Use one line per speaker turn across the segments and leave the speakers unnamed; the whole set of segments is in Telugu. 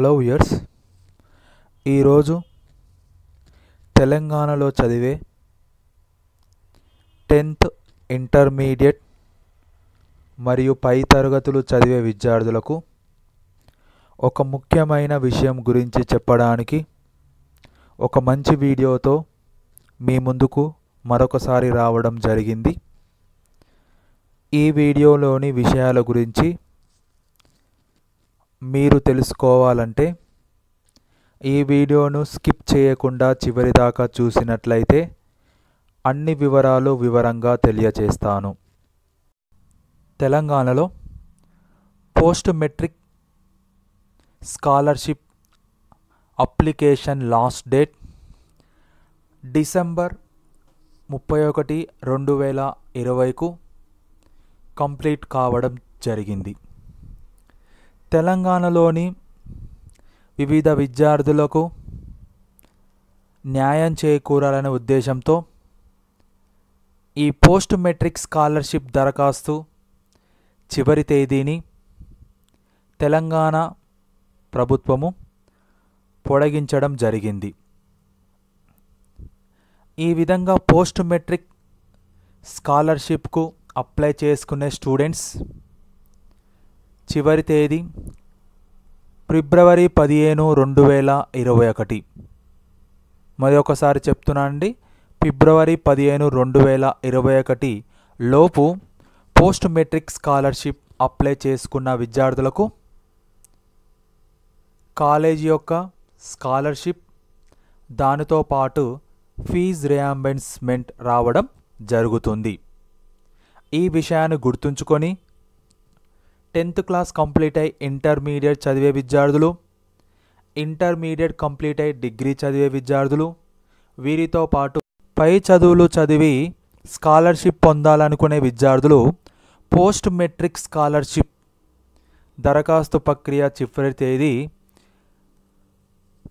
హలో వ్యూయర్స్ ఈరోజు తెలంగాణలో చదివే టెన్త్ ఇంటర్మీడియట్ మరియు పై తరగతులు చదివే విద్యార్థులకు ఒక ముఖ్యమైన విషయం గురించి చెప్పడానికి ఒక మంచి వీడియోతో మీ ముందుకు మరొకసారి రావడం జరిగింది ఈ వీడియోలోని విషయాల గురించి మీరు తెలుసుకోవాలంటే ఈ వీడియోను స్కిప్ చేయకుండా చివరిదాకా చూసినట్లయితే అన్ని వివరాలు వివరంగా తెలియచేస్తాను తెలంగాణలో post metric scholarship application last date December ముప్పై ఒకటి రెండు వేల ఇరవైకు కంప్లీట్ కావడం జరిగింది తెలంగాణలోని వివిధ విద్యార్థులకు న్యాయం చేకూరాలనే ఉద్దేశంతో ఈ పోస్ట్ మెట్రిక్ స్కాలర్షిప్ దరఖాస్తు చివరి తేదీని తెలంగాణ ప్రభుత్వము పొడిగించడం జరిగింది ఈ విధంగా పోస్ట్ మెట్రిక్ స్కాలర్షిప్కు అప్లై చేసుకునే స్టూడెంట్స్ చివరి తేదీ ఫిబ్రవరి పదిహేను రెండు వేల ఇరవై ఒకటి మరి ఒకసారి చెప్తున్నా అండి ఫిబ్రవరి పదిహేను రెండు వేల ఇరవై ఒకటి లోపు పోస్ట్ మెట్రిక్ స్కాలర్షిప్ అప్లై చేసుకున్న విద్యార్థులకు కాలేజీ యొక్క స్కాలర్షిప్ దానితో పాటు ఫీజ్ రియాంబెన్స్మెంట్ రావడం జరుగుతుంది ఈ విషయాన్ని గుర్తుంచుకొని టెన్త్ క్లాస్ కంప్లీట్ అయి ఇంటర్మీడియట్ చదివే విద్యార్థులు ఇంటర్మీడియట్ కంప్లీట్ అయి డిగ్రీ చదివే విద్యార్థులు వీరితో పాటు పై చదువులు చదివి స్కాలర్షిప్ పొందాలనుకునే విద్యార్థులు పోస్ట్ మెట్రిక్ స్కాలర్షిప్ దరఖాస్తు ప్రక్రియ చివరి తేదీ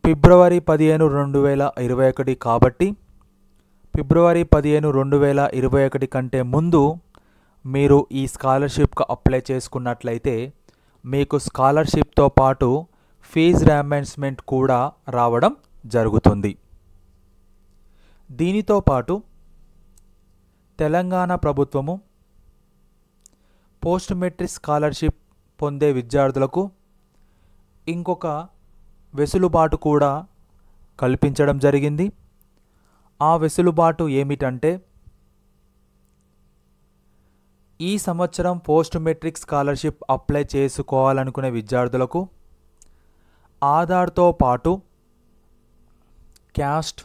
ఫిబ్రవరి పదిహేను రెండు వేల ఇరవై ఒకటి కాబట్టి ఫిబ్రవరి పదిహేను రెండు వేల ఇరవై ఒకటి కంటే ముందు మీరు ఈ స్కాలర్షిప్కి అప్లై చేసుకున్నట్లయితే మీకు స్కాలర్షిప్తో పాటు ఫీజ్ ర్యాంబెన్స్మెంట్ కూడా రావడం జరుగుతుంది దీనితో పాటు తెలంగాణ ప్రభుత్వము పోస్ట్ మెట్రిక్ స్కాలర్షిప్ పొందే విద్యార్థులకు ఇంకొక వెసులుబాటు కూడా కల్పించడం జరిగింది ఆ వెసులుబాటు ఏమిటంటే ఈ సంవత్సరం పోస్ట్ మెట్రిక్ స్కాలర్షిప్ అప్లై చేసుకోవాలనుకునే విద్యార్థులకు ఆధార్తో పాటు caste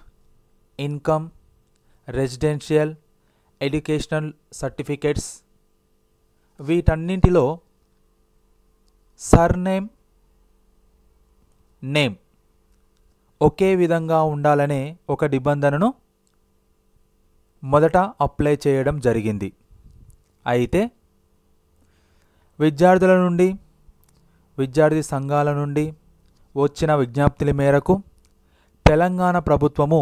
income residential educational certificates వీటన్నింటిలో సర్నేమ్ నేమ్ ఒకే విధంగా ఉండాలనే ఒక నిబంధనను మొదట అప్లై చేయడం జరిగింది అయితే విద్యార్థుల నుండి విద్యార్థి సంఘాల నుండి వచ్చిన విజ్ఞప్తుల మేరకు తెలంగాణ ప్రభుత్వము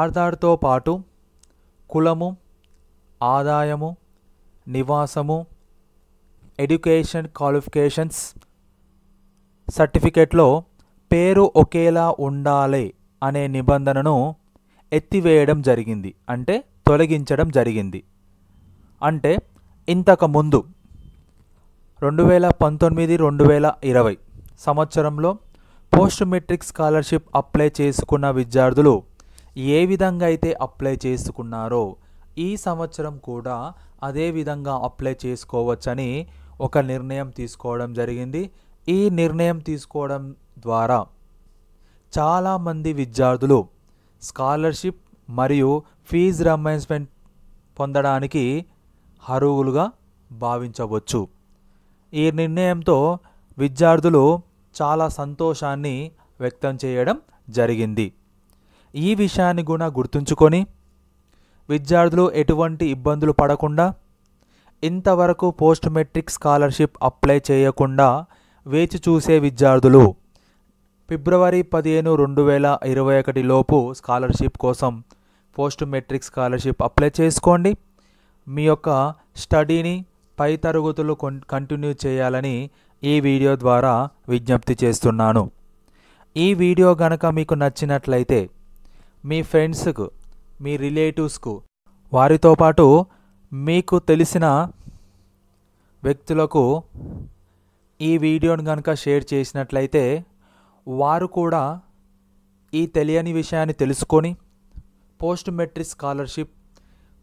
ఆధార్తో పాటు కులము ఆదాయము నివాసము ఎడ్యుకేషన్ క్వాలిఫికేషన్స్ సర్టిఫికేట్లో పేరు ఒకేలా ఉండాలి అనే నిబంధనను ఎత్తివేయడం జరిగింది అంటే తొలగించడం జరిగింది అంటే ఇంతకుముందు రెండు వేల పంతొమ్మిది రెండు వేల ఇరవై సంవత్సరంలో పోస్ట్ మెట్రిక్ స్కాలర్షిప్ అప్లై చేసుకున్న విద్యార్థులు ఏ విధంగా అయితే అప్లై చేసుకున్నారో ఈ సంవత్సరం కూడా అదే విధంగా అప్లై చేసుకోవచ్చని ఒక నిర్ణయం తీసుకోవడం జరిగింది ఈ నిర్ణయం తీసుకోవడం ద్వారా చాలామంది విద్యార్థులు స్కాలర్షిప్ మరియు ఫీజు రమైన్స్మెంట్ పొందడానికి అరువులుగా భావించవచ్చు ఈ నిర్ణయంతో విద్యార్థులు చాలా సంతోషాన్ని వ్యక్తం చేయడం జరిగింది ఈ విషయాన్ని కూడా గుర్తుంచుకొని విద్యార్థులు ఎటువంటి ఇబ్బందులు పడకుండా ఇంతవరకు పోస్ట్ మెట్రిక్ స్కాలర్షిప్ అప్లై చేయకుండా వేచి చూసే విద్యార్థులు ఫిబ్రవరి పదిహేను రెండు వేల ఇరవై ఒకటి లోపు స్కాలర్షిప్ కోసం పోస్ట్ మెట్రిక్ స్కాలర్షిప్ అప్లై చేసుకోండి మీ యొక్క స్టడీని పై తరగతులు కంటిన్యూ చేయాలని ఈ వీడియో ద్వారా విజ్ఞప్తి చేస్తున్నాను ఈ వీడియో గనక మీకు నచ్చినట్లయితే మీ ఫ్రెండ్స్కు మీ రిలేటివ్స్కు వారితో పాటు మీకు తెలిసిన వ్యక్తులకు ఈ వీడియోను కనుక షేర్ చేసినట్లయితే వారు కూడా ఈ తెలియని విషయాన్ని తెలుసుకొని పోస్ట్ మెట్రిక్ స్కాలర్షిప్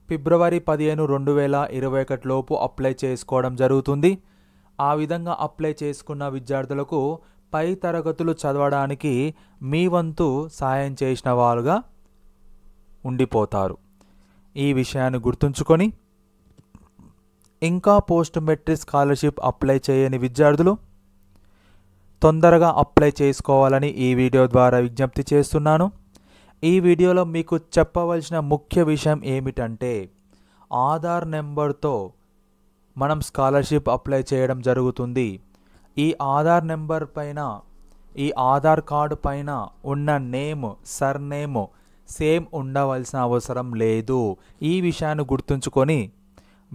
ఫిబ్రవరి పదిహేను రెండు వేల ఇరవై ఒకటిలోపు అప్లై చేసుకోవడం జరుగుతుంది ఆ విధంగా అప్లై చేసుకున్న విద్యార్థులకు పై తరగతులు చదవడానికి మీ వంతు సాయం చేసిన వాళ్ళుగా ఉండిపోతారు ఈ విషయాన్ని గుర్తుంచుకొని ఇంకా పోస్ట్ మెట్రిక్ స్కాలర్షిప్ అప్లై చేయని విద్యార్థులు తొందరగా అప్లై చేసుకోవాలని ఈ వీడియో ద్వారా విజ్ఞప్తి చేస్తున్నాను ఈ వీడియోలో మీకు చెప్పవలసిన ముఖ్య విషయం ఏమిటంటే ఆధార్ నెంబర్తో మనం స్కాలర్షిప్ అప్లై చేయడం జరుగుతుంది ఈ ఆధార్ నెంబర్ పైన ఈ ఆధార్ కార్డు పైన ఉన్న నేమ్ సర్నేమ్ సేమ్ ఉండవలసిన అవసరం లేదు ఈ విషయాన్ని గుర్తుంచుకొని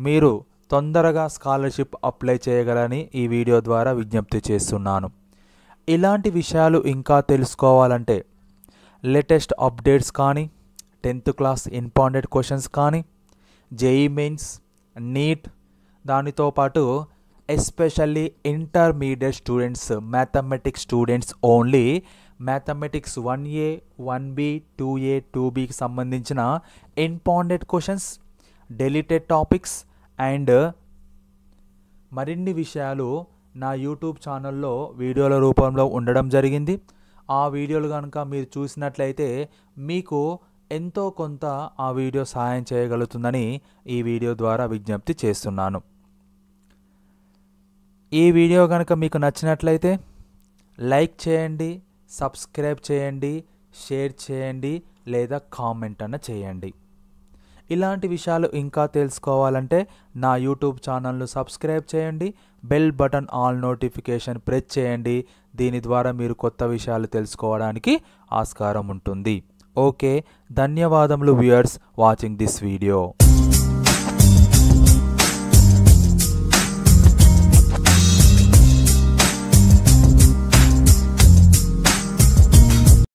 మీరు తొందరగా స్కాలర్షిప్ అప్లై చేయగలని ఈ వీడియో ద్వారా విజ్ఞప్తి చేస్తున్నాను ఇలాంటి విషయాలు ఇంకా తెలుసుకోవాలంటే లేటెస్ట్ అప్డేట్స్ కానీ టెన్త్ క్లాస్ ఇంపార్టెంట్ క్వశ్చన్స్ కానీ జేఈ మెయిన్స్ నీట్ దానితో పాటు especially intermediate students mathematics students only mathematics one A one B two A two బికి సంబంధించిన important questions deleted topics and మరిన్ని విషయాలు నా యూట్యూబ్ ఛానల్లో వీడియోల రూపంలో ఉండడం జరిగింది ఆ వీడియోలు కనుక మీరు చూసినట్లయితే మీకు ఎంతో కొంత ఆ వీడియో సహాయం చేయగలుగుతుందని ఈ వీడియో ద్వారా విజ్ఞప్తి చేస్తున్నాను ఈ వీడియో కనుక మీకు నచ్చినట్లయితే లైక్ చేయండి సబ్స్క్రైబ్ చేయండి షేర్ చేయండి లేదా కామెంట్ అన్న చేయండి ఇలాంటి విషయాలు ఇంకా తెలుసుకోవాలంటే నా యూట్యూబ్ ఛానల్ను సబ్స్క్రైబ్ చేయండి bell button all notification press చేయండి దీని ద్వారా మీరు కొత్త విషయాలు తెలుసుకోవడానికి ఆస్కారం ఉంటుంది ఓకే ధన్యవాదములు వ్యూయర్స్ వాచింగ్ దిస్ వీడియో